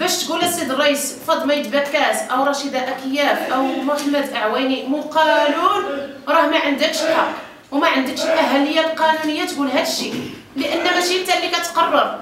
باش تقول السيد الرئيس فاطمه يتبكاس او رشيده اكياف او محمد اعواني مقالون راه ما عندكش الحق وما عندكش الاهليه القانونيه تقول هذا الشيء لان ماشي انت اللي كتقرر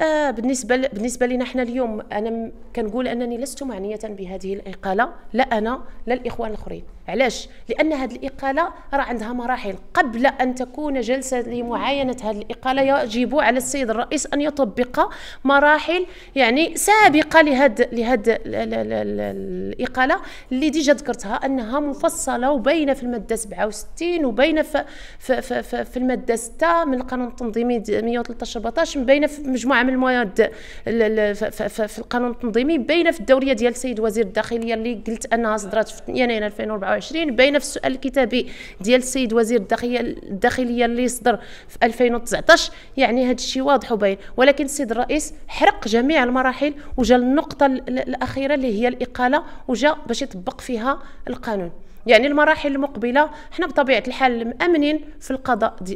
آه بالنسبه ل... بالنسبه لنا احنا اليوم انا كنقول انني لست معنيه بهذه الاقاله لا انا لا الاخوان الاخرين علاش لان هذه الاقاله راه عندها مراحل قبل ان تكون جلسه لمعاينه هذه الاقاله يجب على السيد الرئيس ان يطبق مراحل يعني سابقه لهذا لهذه الاقاله اللي ديجا ذكرتها انها مفصله وباينه في الماده 67 وباينه في في, في, في, في الماده 6 من القانون التنظيمي 113 14 بين في مجموعه من المواد في القانون التنظيمي باينه في الدوريه ديال السيد وزير الداخليه اللي قلت انها صدرت في يناير 2014 2024 باينه في السؤال الكتابي ديال السيد وزير الداخليه الداخليه اللي صدر في 2019 يعني هذا الشيء واضح وباين ولكن السيد الرئيس حرق جميع المراحل وجا النقطه الاخيره اللي هي الاقاله وجا باش يطبق فيها القانون يعني المراحل المقبله حنا بطبيعه الحال مامنين في القضاء دي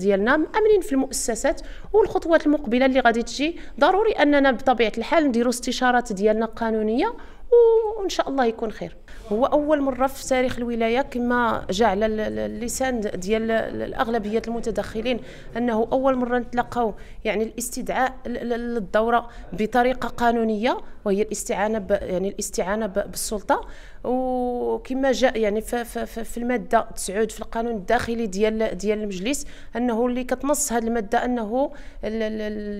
ديالنا مامنين في المؤسسات والخطوات المقبله اللي غادي تجي ضروري اننا بطبيعه الحال نديروا استشارات ديالنا قانونيه وان شاء الله يكون خير هو اول مره في تاريخ الولايه كما جاء على اللسان ديال الاغلبيه المتدخلين انه اول مره نتلقاو يعني الاستدعاء للدوره بطريقه قانونيه وهي الاستعانه ب يعني الاستعانه بالسلطه وكما جاء يعني في الماده 9 في القانون الداخلي ديال ديال المجلس انه اللي كتنص هذه الماده انه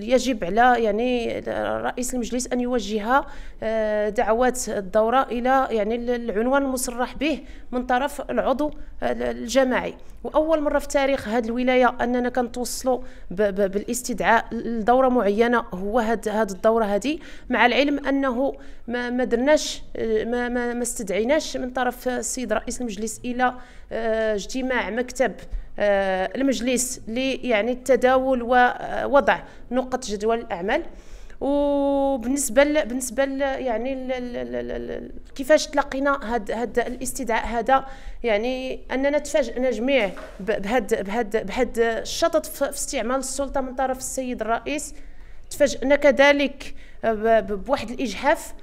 يجب على يعني رئيس المجلس ان يوجه آه، دعوات الدوره الى يعني العنوان المصرح به من طرف العضو الجماعي واول مره في تاريخ هذه الولايه اننا كنتوصلوا بالاستدعاء لدوره معينه هو هذه الدوره هذه مع العلم ان انه ما ما درناش آه، ما, ما, ما استدعيناش من طرف السيد رئيس المجلس الى آه، اجتماع مكتب آه، المجلس يعني التداول ووضع نقط جدول الاعمال وبالنسبه بالنسبه ل... يعني كيفاش تلقينا هذا الاستدعاء هذا يعني اننا تفاجئنا جميع بهاد بهاد بهاد الشطط في استعمال السلطه من طرف السيد الرئيس تفاجئنا كذلك بواحد الاجحاف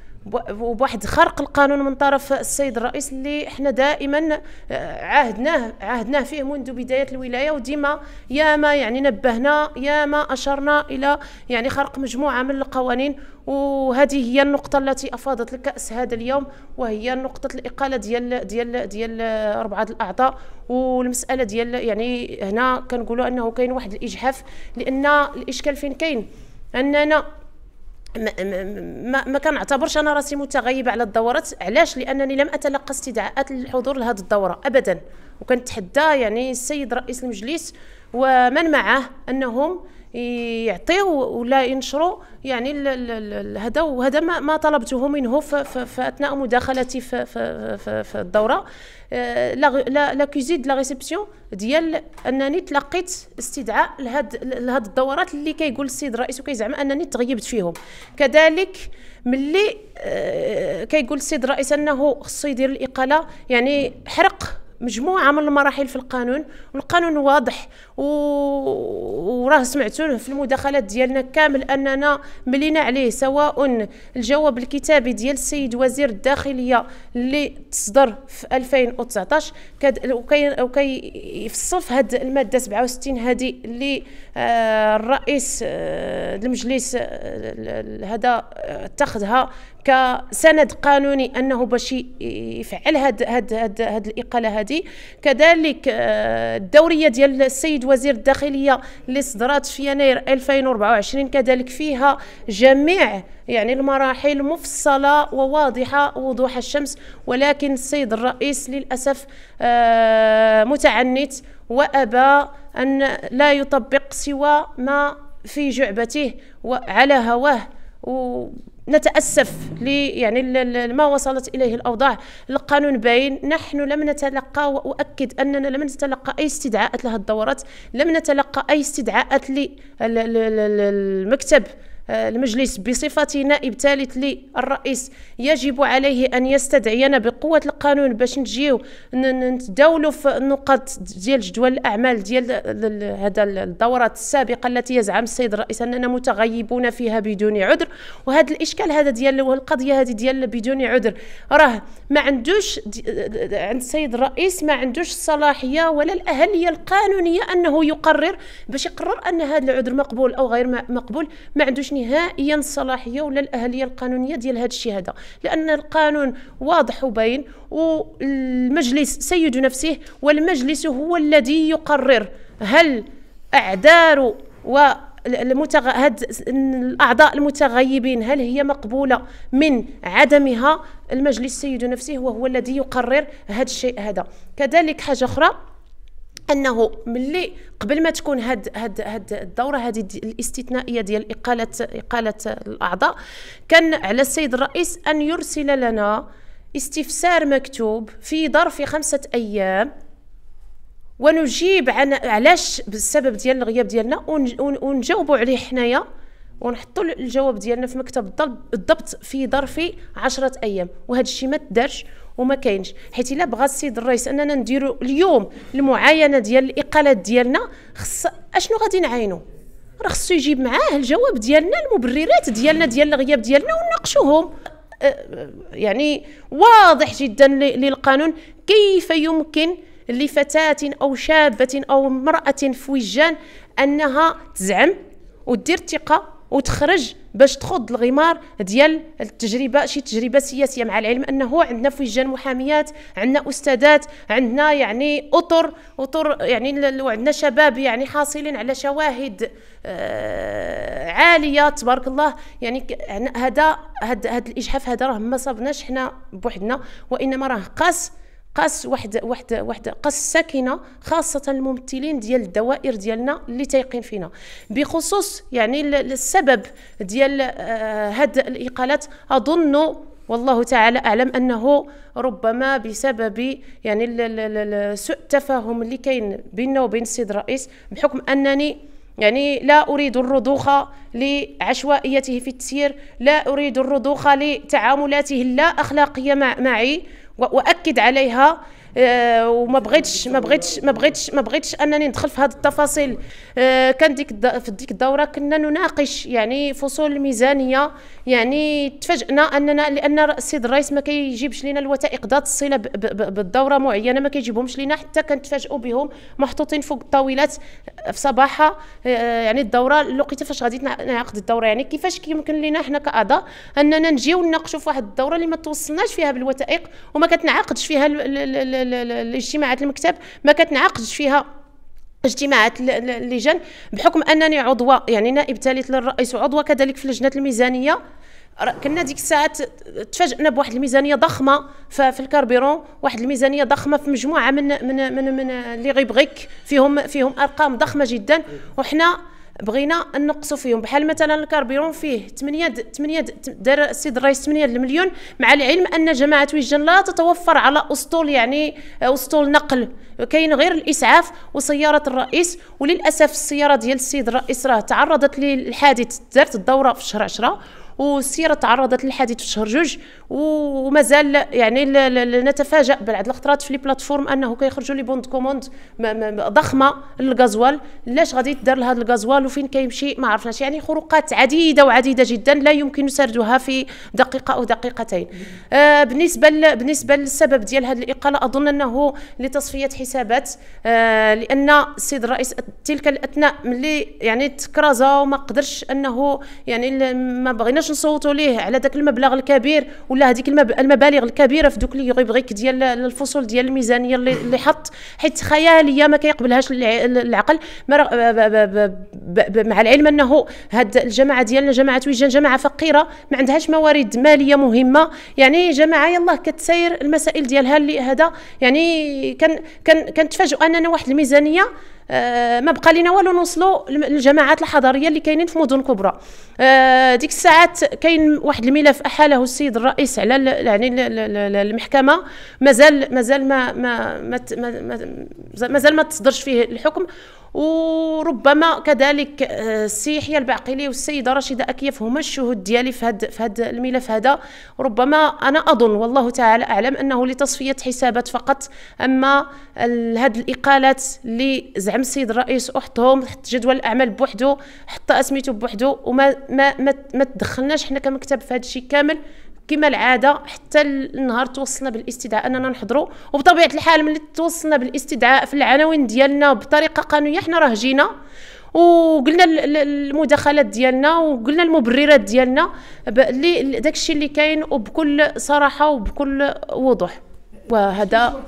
وبواحد خرق القانون من طرف السيد الرئيس اللي احنا دائما آه، عاهدناه عاهدناه فيه منذ بدايه الولايه وديما يا ما يعني نبهنا يا ما اشرنا الى يعني خرق مجموعه من القوانين وهذه هي النقطه التي افاضت الكاس هذا اليوم وهي نقطه الاقاله ديال ديال ديال اربعه الاعضاء والمساله ديال يعني هنا كنقولوا انه كاين واحد الاجحاف لان الاشكال فين كاين اننا ما ما كنعتبرش انا راسي متغيبه على الدورات علاش لانني لم اتلقى استدعاءات للحضور لهذه الدوره ابدا وكنتحدى يعني السيد رئيس المجلس ومن معه انهم يعطيو ولا ينشروا يعني هذا وهذا ما طلبته منه في اثناء مداخلتي في, في, في, في الدوره آه، لا لا كوزيد لا ريسبسيون ديال انني تلقيت استدعاء لهاد لهاد الدورات اللي كيقول السيد الرئيس وكيزعم انني تغيبت فيهم كذلك ملي آه، كيقول السيد الرئيس انه خصو يدير الاقاله يعني حرق مجموعه من المراحل في القانون والقانون واضح و... وراه سمعتوه في المداخلات ديالنا كامل اننا ملينا عليه سواء الجواب الكتابي ديال السيد وزير الداخليه اللي تصدر في 2019 وكي... وكيفصل في هذه الماده 67 هذه اللي آه، الرئيس آه، المجلس آه، هذا اتخذها كسند قانوني انه باش يفعل هاد هاد هاد, هاد الاقاله هذه كذلك آه، الدوريه ديال السيد وزير الداخليه اللي صدرات في يناير 2024 كذلك فيها جميع يعني المراحل مفصله وواضحه وضوح الشمس ولكن السيد الرئيس للاسف آه، متعنت وابى ان لا يطبق سوى ما في جعبته وعلى هواه نتاسف ل يعني ما وصلت اليه الاوضاع القانون باين نحن لم نتلقى واؤكد اننا لم نتلقى اي استدعاءات لهذه الدورات لم نتلقى اي استدعاءات للمكتب آه، المجلس بصفة نائب ثالث للرئيس يجب عليه أن يستدعينا بقوة القانون باش نجيو نتداولوا في النقاط ديال جدول الأعمال ديال هذا الدورات السابقة التي يزعم السيد الرئيس أننا متغيبون فيها بدون عذر وهذا الإشكال هذا ديال والقضية هذه ديال بدون عذر راه ما عندوش عند السيد الرئيس ما عندوش الصلاحية ولا الأهلية القانونية أنه يقرر باش يقرر أن هذا العذر مقبول أو غير مقبول ما عندوش نهائيا الصلاحيه ولا الاهليه القانونيه ديال هذا الشيء هذا لان القانون واضح وبين والمجلس سيد نفسه والمجلس هو الذي يقرر هل اعذار و المتغ... هاد الاعضاء المتغيبين هل هي مقبوله من عدمها المجلس سيد نفسه وهو الذي يقرر هذا الشيء هذا كذلك حاجه اخرى انه ملي قبل ما تكون هاد هاد هاد الدوره هذه الاستثنائيه ديال اقاله اقاله الاعضاء كان على السيد الرئيس ان يرسل لنا استفسار مكتوب في ظرف خمسه ايام ونجيب عن علاش بالسبب ديال الغياب ديالنا ونجاوبوا عليه حنايا ونحطوا الجواب ديالنا في مكتب الضبط في ظرف 10 ايام وهذا الشيء ما دارش وما كاينش حيت الا بغى السيد الرئيس اننا نديروا اليوم المعاينه ديال الاقالات ديالنا خص اشنو غادي نعاينوا راه خصو يجيب معاه الجواب ديالنا المبررات ديالنا ديال الغياب ديالنا ونناقشوهم أه، أه، يعني واضح جدا للقانون كيف يمكن لفتاة أو شابة أو امرأة في وجان أنها تزعم ودير ثقة وتخرج باش تخوض الغمار ديال التجربه شي تجربه سياسيه مع العلم انه عندنا في وجان محاميات عندنا استاذات عندنا يعني اطر اطر يعني وعندنا شباب يعني حاصلين على شواهد آه، عاليه تبارك الله يعني هذا هذا الاجحاف هذا راه ما صابناش حنا بوحدنا وانما راه قاس قاس واحد واحد واحد قاس ساكنه خاصه الممثلين ديال الدوائر ديالنا اللي تايقين فينا بخصوص يعني السبب ديال آه، هاد الاقالات اظن والله تعالى اعلم انه ربما بسبب يعني سوء التفاهم اللي كاين بيننا وبين السيد الرئيس بحكم انني يعني لا أريد الرضوخ لعشوائيته في التسيير لا أريد الرضوخ لتعاملاته اللا أخلاقية معي واؤكد عليها آه، وما بغيتش ما بغيتش ما بغيتش ما بغيتش انني ندخل في هذه التفاصيل آه، كان ديك في ديك الدوره كنا نناقش يعني فصول الميزانيه يعني تفاجئنا اننا لان السيد الرئيس ما كيجيبش لنا الوثائق ذات الصله بالدوره معينه ما كيجيبهمش لنا حتى كنتفاجئوا بهم محطوطين فوق الطاولات في صباحه آه، يعني الدوره لقيت فاش غادي نعقد الدوره يعني كيفاش يمكن لنا حنا كاعضاء اننا نجيو نناقشوا في واحد الدوره اللي ما توصلناش فيها بالوثائق وما كتنعقدش فيها الاجتماعات المكتب ما كتنعقدش فيها اجتماعات اللجان بحكم انني عضوه يعني نائب ثالث للرئيس وعضوه كذلك في لجنه الميزانيه كنا ديك الساعات تفاجئنا بواحد الميزانيه ضخمه في الكاربيرون واحد الميزانيه ضخمه في مجموعه من من من, من اللي غيبغيك فيهم فيهم ارقام ضخمه جدا وحنا بغينا نقصوا فيهم بحال مثلا الكاربيرون فيه 8 8 دار السيد الرئيس 8 المليون مع العلم ان جماعه ويجن لا تتوفر على اسطول يعني اسطول نقل كاين غير الاسعاف وسياره الرئيس وللاسف السياره ديال السيد الرئيس راه تعرضت للحادث دارت الدوره في شهر 10 والسياره تعرضت للحادث في شهر جوج ومازال يعني نتفاجا بعد الخطرات في لي بلاتفورم انه كيخرجوا لي بوند كوموند ضخمه للغازوال لاش غادي يدار لهذا الغازوال وفين كيمشي ما عرفناش يعني خروقات عديده وعديده جدا لا يمكن سردها في دقيقه او دقيقتين آه بالنسبه بالنسبه للسبب ديال هذه الاقاله اظن انه لتصفيه حسابات آه لان السيد الرئيس تلك الاثناء ملي يعني تكرازا وما قدرش انه يعني ما بغيناش نصوتوا ليه على ذاك المبلغ الكبير ولا هذيك المبالغ الكبيره في دوك اللي يبغيك ديال الفصول ديال الميزانيه اللي, اللي حط حيت خياليه ما كيقبلهاش العقل مع العلم انه هاد الجماعه ديالنا جماعه ويجان جماعه فقيره ما عندهاش موارد ماليه مهمه يعني جماعه يلاه كتساير المسائل ديالها اللي هذا يعني كان كان كنتفاجئ اننا واحد الميزانيه آه، ما بقى لينا والو نوصلوا للجماعات الحضريه اللي كاينين في مدن كبرى آه، ديك الساعات كاين واحد الملف احاله السيد الرئيس على يعني المحكمه مازال مازال ما ما مازال ما تصدرش فيه الحكم وربما كذلك آه، السي يحيى البعقلي والسيده رشيده اكيف هما الشهود ديالي في هذا في هذا الملف هذا ربما انا اظن والله تعالى اعلم انه لتصفيه حسابات فقط اما هاد الاقالات اللي زعم السيد الرئيس وحطهم حط جدول الاعمال بوحده حط اسميته بوحده وما ما ما, ما تدخلناش حنا كمكتب في هذا الشيء كامل كما العاده حتى النهار توصلنا بالاستدعاء اننا نحضروا وبطبيعه الحال ملي توصلنا بالاستدعاء في العناوين ديالنا بطريقه قانونيه حنا راه جينا وقلنا المداخلات ديالنا وقلنا المبررات ديالنا اللي داكشي اللي كاين وبكل صراحه وبكل وضوح وهذا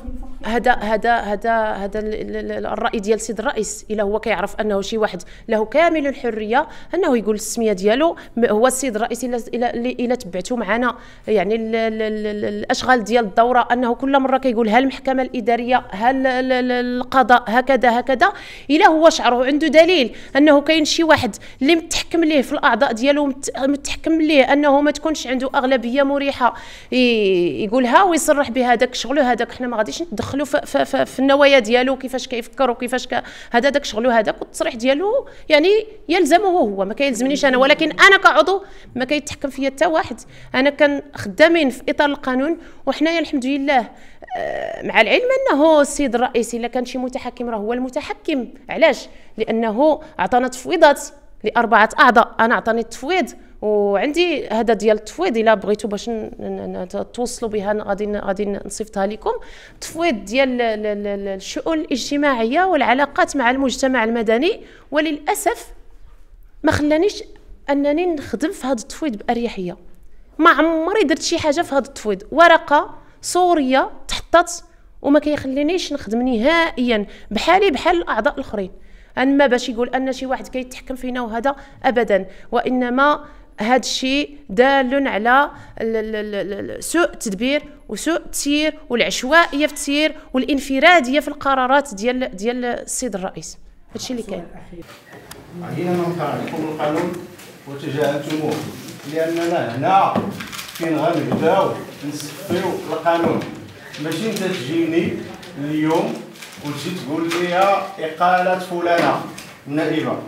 هذا هذا هذا هذا الراي ديال السيد الرئيس الا هو كيعرف انه شي واحد له كامل الحريه انه يقول السميه ديالو هو السيد الرئيس الا الا تبعتو معنا يعني الاشغال ديال الدوره انه كل مره كيقول ها المحكمه الاداريه ها القضاء هكذا هكذا الا هو شعره عنده دليل انه كاين شي واحد اللي متحكم ليه في الاعضاء ديالو متحكم ليه انه ما تكونش عنده اغلبيه مريحه يقولها ويصرح بهذاك شغله هذاك حنا ما غاديش ندخل دخلوا في, في, في, في النوايا ديالو كيفاش كيفكر وكيفاش ك... هذا داك شغلو هذاك والتصريح ديالو يعني يلزمه هو ما كيلزمنيش انا ولكن انا كعضو ما كيتحكم فيا حتى واحد انا كان خدامين في اطار القانون وحنايا الحمد لله آه، مع العلم انه السيد الرئيسي الا كان شي متحكم راه هو المتحكم علاش لانه عطانا تفويضات لاربعه اعضاء انا عطاني التفويض وعندي هذا ديال التفويض الا بغيتو باش توصلوا بها غادي غادي نصيفطها لكم تفويض ديال الشؤون الاجتماعيه والعلاقات مع المجتمع المدني وللاسف ما خلانيش انني نخدم في هذا التفويض باريحيه ما عمري درت شي حاجه في هذا التفويض ورقه صوريه تحطت وما كيخلينيش نخدم نهائيا بحالي بحال الاعضاء الاخرين اما باش يقول ان شي واحد كيتحكم فينا وهذا ابدا وانما هذا الشيء دال على سوء التدبير وسوء التسيير والعشوائيه في التسيير والانفراديه في القرارات ديال ديال السيد الرئيس هادشي اللي كاين عينا منكر لكم القانون وتجاهلتموه لاننا هنا فين غنبداو نسفيو القانون ماشي انت تجيني اليوم وتجي تقول لي اقاله فلانه نائبه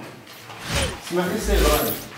اسمح لي السيد الرئيس